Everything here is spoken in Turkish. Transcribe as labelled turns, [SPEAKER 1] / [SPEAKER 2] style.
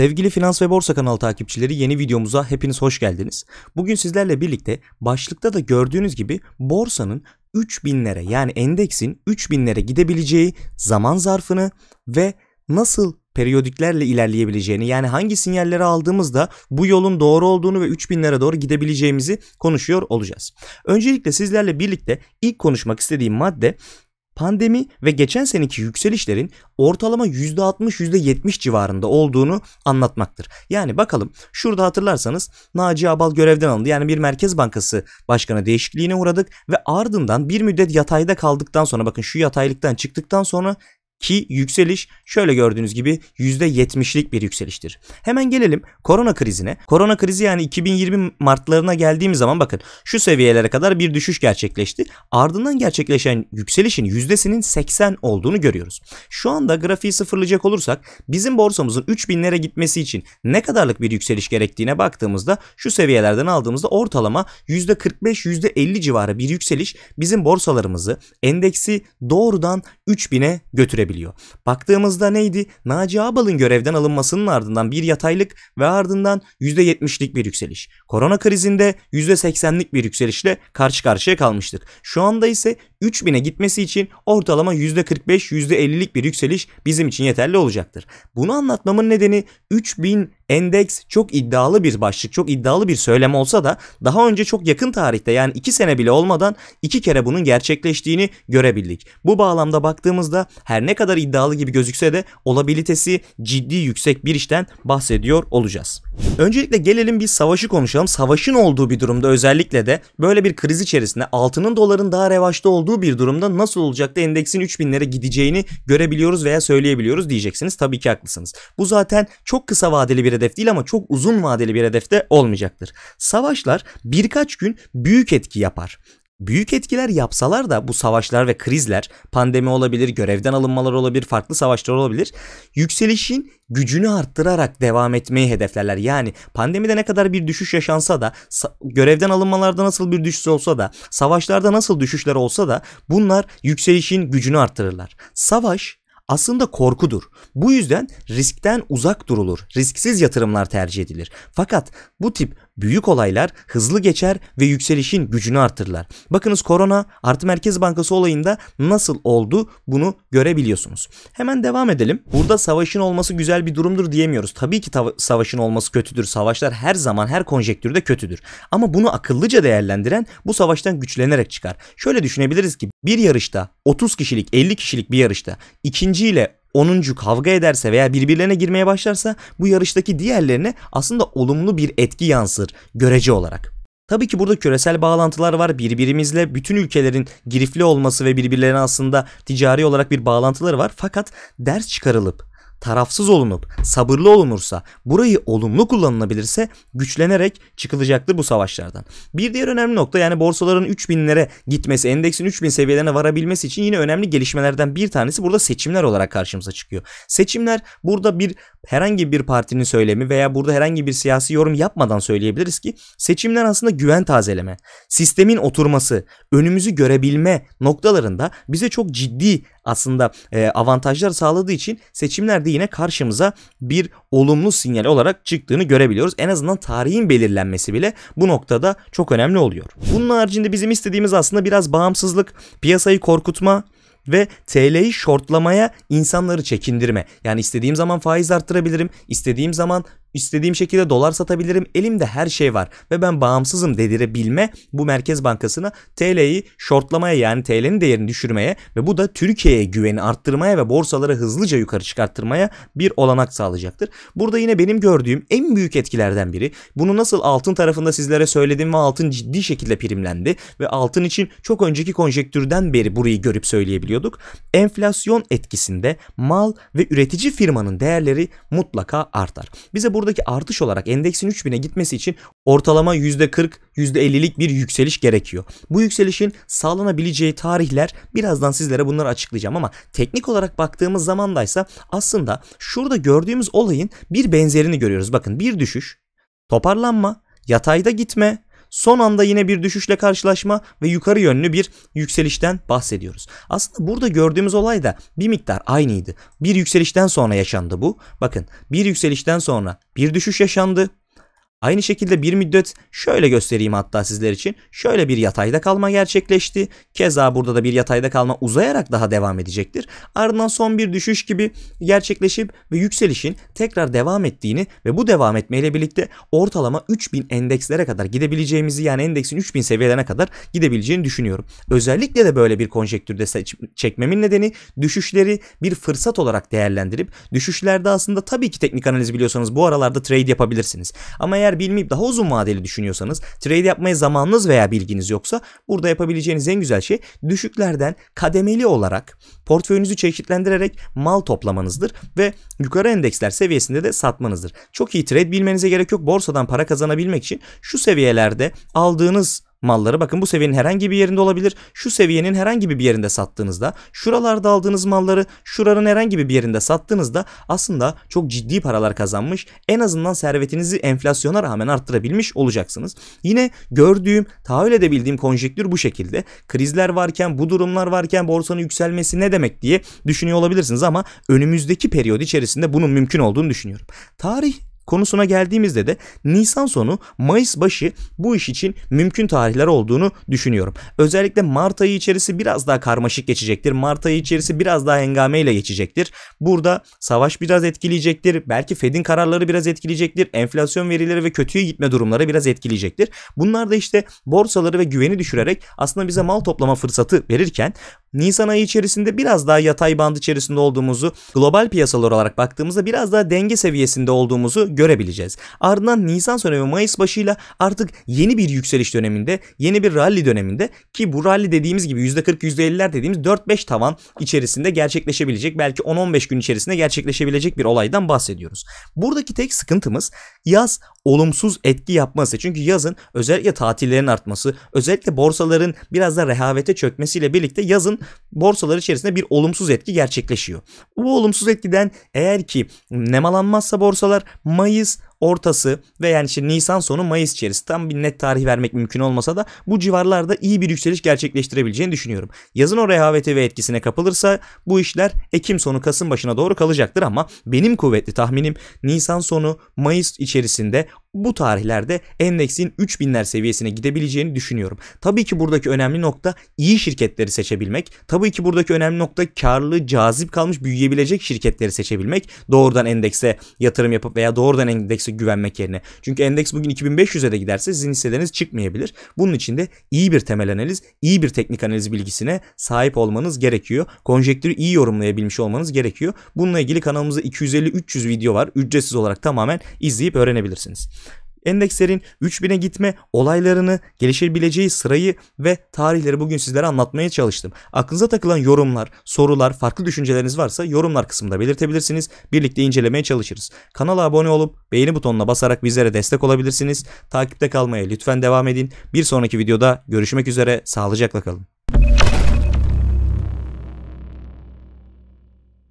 [SPEAKER 1] Sevgili Finans ve Borsa kanalı takipçileri yeni videomuza hepiniz hoş geldiniz. Bugün sizlerle birlikte başlıkta da gördüğünüz gibi borsanın 3000'lere yani endeksin 3000'lere gidebileceği zaman zarfını ve nasıl periyodiklerle ilerleyebileceğini yani hangi sinyalleri aldığımızda bu yolun doğru olduğunu ve 3000'lere doğru gidebileceğimizi konuşuyor olacağız. Öncelikle sizlerle birlikte ilk konuşmak istediğim madde pandemi ve geçen seneki yükselişlerin ortalama %60-%70 civarında olduğunu anlatmaktır. Yani bakalım şurada hatırlarsanız Naci Abal görevden alındı. Yani bir Merkez Bankası Başkanı değişikliğine uğradık ve ardından bir müddet yatayda kaldıktan sonra bakın şu yataylıktan çıktıktan sonra ki yükseliş şöyle gördüğünüz gibi %70'lik bir yükseliştir. Hemen gelelim korona krizine. Korona krizi yani 2020 Martlarına geldiğimiz zaman bakın şu seviyelere kadar bir düşüş gerçekleşti. Ardından gerçekleşen yükselişin yüzdesinin 80 olduğunu görüyoruz. Şu anda grafiği sıfırlayacak olursak bizim borsamızın 3000'lere gitmesi için ne kadarlık bir yükseliş gerektiğine baktığımızda şu seviyelerden aldığımızda ortalama %45-%50 civarı bir yükseliş bizim borsalarımızı endeksi doğrudan 3000'e götürebilir sürebiliyor. Baktığımızda neydi? Naci Ağbal'ın görevden alınmasının ardından bir yataylık ve ardından %70'lik bir yükseliş. Korona krizinde %80'lik bir yükselişle karşı karşıya kalmıştık. Şu anda ise 3000'e gitmesi için ortalama %45-%50'lik bir yükseliş bizim için yeterli olacaktır. Bunu anlatmamın nedeni 3000 endeks çok iddialı bir başlık, çok iddialı bir söylem olsa da daha önce çok yakın tarihte yani 2 sene bile olmadan 2 kere bunun gerçekleştiğini görebildik. Bu bağlamda baktığımızda her ne kadar iddialı gibi gözükse de olabilitesi ciddi yüksek bir işten bahsediyor olacağız. Öncelikle gelelim bir savaşı konuşalım. Savaşın olduğu bir durumda özellikle de böyle bir kriz içerisinde altının doların daha revaçta olduğu olduğu bir durumda nasıl olacak da endeksin 3000'lere gideceğini görebiliyoruz veya söyleyebiliyoruz diyeceksiniz. Tabii ki haklısınız. Bu zaten çok kısa vadeli bir hedef değil ama çok uzun vadeli bir hedefte olmayacaktır. Savaşlar birkaç gün büyük etki yapar. Büyük etkiler yapsalar da bu savaşlar ve krizler, pandemi olabilir, görevden alınmalar olabilir, farklı savaşlar olabilir. Yükselişin gücünü arttırarak devam etmeyi hedeflerler. Yani pandemide ne kadar bir düşüş yaşansa da, görevden alınmalarda nasıl bir düşüş olsa da, savaşlarda nasıl düşüşler olsa da bunlar yükselişin gücünü arttırırlar. Savaş aslında korkudur. Bu yüzden riskten uzak durulur. Risksiz yatırımlar tercih edilir. Fakat bu tip Büyük olaylar hızlı geçer ve yükselişin gücünü artırırlar. Bakınız korona artı Merkez Bankası olayında nasıl oldu bunu görebiliyorsunuz. Hemen devam edelim. Burada savaşın olması güzel bir durumdur diyemiyoruz. Tabii ki savaşın olması kötüdür. Savaşlar her zaman her konjektürde kötüdür. Ama bunu akıllıca değerlendiren bu savaştan güçlenerek çıkar. Şöyle düşünebiliriz ki bir yarışta 30 kişilik 50 kişilik bir yarışta ikinci ile onuncu kavga ederse veya birbirlerine girmeye başlarsa bu yarıştaki diğerlerine aslında olumlu bir etki yansır görece olarak. Tabii ki burada küresel bağlantılar var. Birbirimizle bütün ülkelerin girifli olması ve birbirlerine aslında ticari olarak bir bağlantıları var. Fakat ders çıkarılıp tarafsız olunup sabırlı olunursa, burayı olumlu kullanılabilirse güçlenerek çıkılacaktır bu savaşlardan. Bir diğer önemli nokta yani borsaların 3000'lere gitmesi, endeksin 3000 seviyelerine varabilmesi için yine önemli gelişmelerden bir tanesi burada seçimler olarak karşımıza çıkıyor. Seçimler burada bir herhangi bir partinin söylemi veya burada herhangi bir siyasi yorum yapmadan söyleyebiliriz ki seçimler aslında güven tazeleme, sistemin oturması, önümüzü görebilme noktalarında bize çok ciddi aslında e, avantajlar sağladığı için seçimlerde yine karşımıza bir olumlu sinyal olarak çıktığını görebiliyoruz. En azından tarihin belirlenmesi bile bu noktada çok önemli oluyor. Bunun haricinde bizim istediğimiz aslında biraz bağımsızlık, piyasayı korkutma, ve TL'yi shortlamaya insanları çekindirme. Yani istediğim zaman faiz arttırabilirim, istediğim zaman İstediğim şekilde dolar satabilirim. Elimde her şey var ve ben bağımsızım dedirebilme bu Merkez Bankası'na TL'yi shortlamaya yani TL'nin değerini düşürmeye ve bu da Türkiye'ye güveni arttırmaya ve borsaları hızlıca yukarı çıkarttırmaya bir olanak sağlayacaktır. Burada yine benim gördüğüm en büyük etkilerden biri. Bunu nasıl altın tarafında sizlere söyledim ve altın ciddi şekilde primlendi ve altın için çok önceki konjektürden beri burayı görüp söyleyebiliyorduk. Enflasyon etkisinde mal ve üretici firmanın değerleri mutlaka artar. Bize burada buradaki artış olarak endeksin 3000'e gitmesi için ortalama %40 %50'lik bir yükseliş gerekiyor. Bu yükselişin sağlanabileceği tarihler birazdan sizlere bunları açıklayacağım ama teknik olarak baktığımız zamandaysa aslında şurada gördüğümüz olayın bir benzerini görüyoruz. Bakın bir düşüş, toparlanma, yatayda gitme, Son anda yine bir düşüşle karşılaşma ve yukarı yönlü bir yükselişten bahsediyoruz. Aslında burada gördüğümüz olay da bir miktar aynıydı. Bir yükselişten sonra yaşandı bu. Bakın bir yükselişten sonra bir düşüş yaşandı. Aynı şekilde bir müddet şöyle göstereyim hatta sizler için. Şöyle bir yatayda kalma gerçekleşti. Keza burada da bir yatayda kalma uzayarak daha devam edecektir. Ardından son bir düşüş gibi gerçekleşip ve yükselişin tekrar devam ettiğini ve bu devam etmeyle birlikte ortalama 3000 endekslere kadar gidebileceğimizi yani endeksin 3000 seviyelerine kadar gidebileceğini düşünüyorum. Özellikle de böyle bir konjektürde çekmemin nedeni düşüşleri bir fırsat olarak değerlendirip düşüşlerde aslında tabii ki teknik analiz biliyorsanız bu aralarda trade yapabilirsiniz. Ama eğer eğer bilmeyip daha uzun vadeli düşünüyorsanız trade yapmaya zamanınız veya bilginiz yoksa burada yapabileceğiniz en güzel şey düşüklerden kademeli olarak portföyünüzü çeşitlendirerek mal toplamanızdır ve yukarı endeksler seviyesinde de satmanızdır. Çok iyi trade bilmenize gerek yok. Borsadan para kazanabilmek için şu seviyelerde aldığınız malları bakın bu seviyenin herhangi bir yerinde olabilir. Şu seviyenin herhangi bir yerinde sattığınızda şuralarda aldığınız malları şuranın herhangi bir yerinde sattığınızda aslında çok ciddi paralar kazanmış en azından servetinizi enflasyona rağmen arttırabilmiş olacaksınız. Yine gördüğüm tahayyül edebildiğim konjektür bu şekilde. Krizler varken bu durumlar varken borsanın yükselmesi ne demek diye düşünüyor olabilirsiniz ama önümüzdeki periyod içerisinde bunun mümkün olduğunu düşünüyorum. Tarih konusuna geldiğimizde de Nisan sonu Mayıs başı bu iş için mümkün tarihler olduğunu düşünüyorum. Özellikle Mart ayı içerisi biraz daha karmaşık geçecektir. Mart ayı içerisi biraz daha hengameyle geçecektir. Burada savaş biraz etkileyecektir. Belki Fed'in kararları biraz etkileyecektir. Enflasyon verileri ve kötüye gitme durumları biraz etkileyecektir. Bunlar da işte borsaları ve güveni düşürerek aslında bize mal toplama fırsatı verirken Nisan ayı içerisinde biraz daha yatay band içerisinde olduğumuzu, global piyasalar olarak baktığımızda biraz daha denge seviyesinde olduğumuzu görebileceğiz. Ardından Nisan sonu ve Mayıs başıyla artık yeni bir yükseliş döneminde, yeni bir rally döneminde ki bu rally dediğimiz gibi %40 %50'ler dediğimiz 4-5 tavan içerisinde gerçekleşebilecek, belki 10-15 gün içerisinde gerçekleşebilecek bir olaydan bahsediyoruz. Buradaki tek sıkıntımız yaz olumsuz etki yapması. Çünkü yazın özellikle tatillerin artması, özellikle borsaların biraz da rehavete çökmesiyle birlikte yazın borsalar içerisinde bir olumsuz etki gerçekleşiyor. Bu olumsuz etkiden eğer ki nemalanmazsa borsalar Mayıs ortası ve yani işte Nisan sonu Mayıs içerisinde tam bir net tarih vermek mümkün olmasa da bu civarlarda iyi bir yükseliş gerçekleştirebileceğini düşünüyorum. Yazın o rehaveti ve etkisine kapılırsa bu işler Ekim sonu Kasım başına doğru kalacaktır ama benim kuvvetli tahminim Nisan sonu Mayıs içerisinde bu tarihlerde endeksin 3000'ler seviyesine gidebileceğini düşünüyorum. Tabii ki buradaki önemli nokta iyi şirketleri seçebilmek. Tabii ki buradaki önemli nokta karlı, cazip kalmış büyüyebilecek şirketleri seçebilmek. Doğrudan endekse yatırım yapıp veya doğrudan endekse endekse güvenmek yerine. Çünkü endeks bugün 2500'e de giderse sizin hisseleriniz çıkmayabilir. Bunun için de iyi bir temel analiz, iyi bir teknik analiz bilgisine sahip olmanız gerekiyor. Konjektürü iyi yorumlayabilmiş olmanız gerekiyor. Bununla ilgili kanalımızda 250-300 video var. Ücretsiz olarak tamamen izleyip öğrenebilirsiniz endekslerin 3000'e gitme olaylarını, gelişebileceği sırayı ve tarihleri bugün sizlere anlatmaya çalıştım. Aklınıza takılan yorumlar, sorular, farklı düşünceleriniz varsa yorumlar kısmında belirtebilirsiniz. Birlikte incelemeye çalışırız. Kanala abone olup beğeni butonuna basarak bizlere destek olabilirsiniz. Takipte kalmaya lütfen devam edin. Bir sonraki videoda görüşmek üzere. Sağlıcakla kalın.